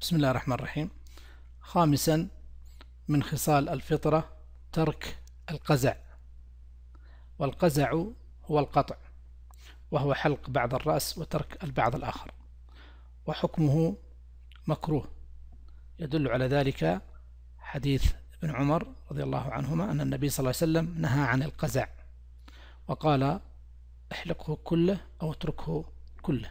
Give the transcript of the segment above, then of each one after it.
بسم الله الرحمن الرحيم خامسا من خصال الفطرة ترك القزع والقزع هو القطع وهو حلق بعض الرأس وترك البعض الآخر وحكمه مكروه يدل على ذلك حديث ابن عمر رضي الله عنهما أن النبي صلى الله عليه وسلم نهى عن القزع وقال احلقه كله أو اتركه كله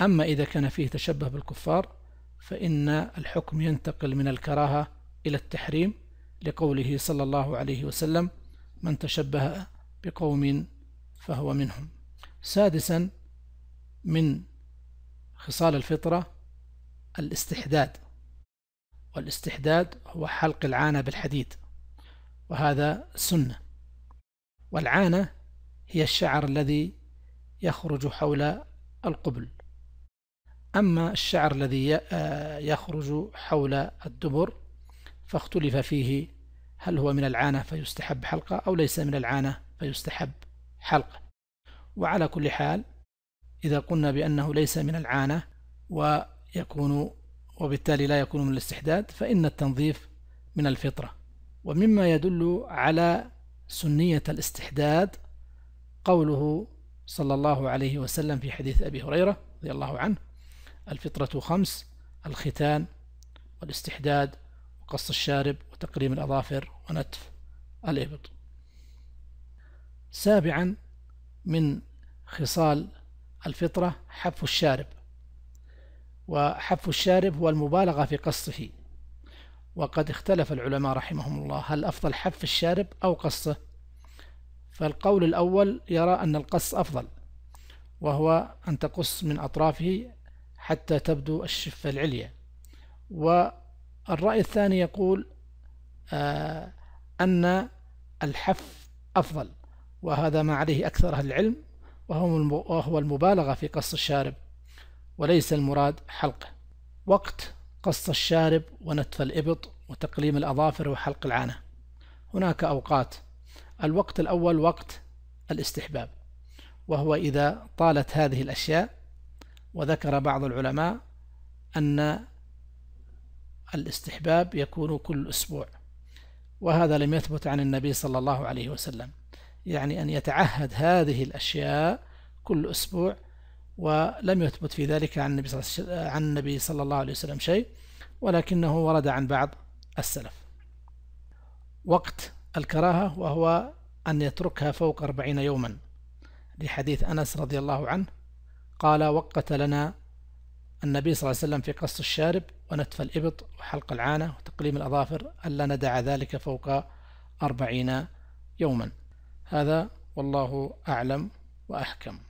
أما إذا كان فيه تشبه بالكفار فإن الحكم ينتقل من الكراهة إلى التحريم لقوله صلى الله عليه وسلم من تشبه بقوم فهو منهم سادسا من خصال الفطرة الاستحداد والاستحداد هو حلق العانة بالحديد وهذا سنة والعانة هي الشعر الذي يخرج حول القبل أما الشعر الذي آه، يخرج حول الدبر فاختلف فيه هل هو من العانة فيستحب حلقة أو ليس من العانة فيستحب حلقة وعلى كل حال إذا قلنا بأنه ليس من العانة ويكون وبالتالي لا يكون من الاستحداد فإن التنظيف من الفطرة ومما يدل على سنية الاستحداد قوله صلى الله عليه وسلم في حديث أبي هريرة رضي الله عنه الفطرة خمس الختان والاستحداد وقص الشارب وتقريم الأظافر ونتف الإبط سابعا من خصال الفطرة حف الشارب وحف الشارب هو المبالغة في قصه وقد اختلف العلماء رحمهم الله هل أفضل حف الشارب أو قصه فالقول الأول يرى أن القص أفضل وهو أن تقص من أطرافه حتى تبدو الشفة العليا والرأي الثاني يقول آه، أن الحف أفضل وهذا ما عليه أكثر أهل العلم وهو المبالغة في قص الشارب وليس المراد حلقه وقت قص الشارب ونتف الإبط وتقليم الأظافر وحلق العانة هناك أوقات الوقت الأول وقت الاستحباب وهو إذا طالت هذه الأشياء وذكر بعض العلماء أن الاستحباب يكون كل أسبوع وهذا لم يثبت عن النبي صلى الله عليه وسلم يعني أن يتعهد هذه الأشياء كل أسبوع ولم يثبت في ذلك عن النبي عن النبي صلى الله عليه وسلم شيء ولكنه ورد عن بعض السلف وقت الكراهة وهو أن يتركها فوق أربعين يوما لحديث أنس رضي الله عنه قال وقت لنا النبي صلى الله عليه وسلم في قص الشارب ونتف الإبط وحلق العانة وتقليم الأظافر ألا ندع ذلك فوق أربعين يوما هذا والله أعلم وأحكم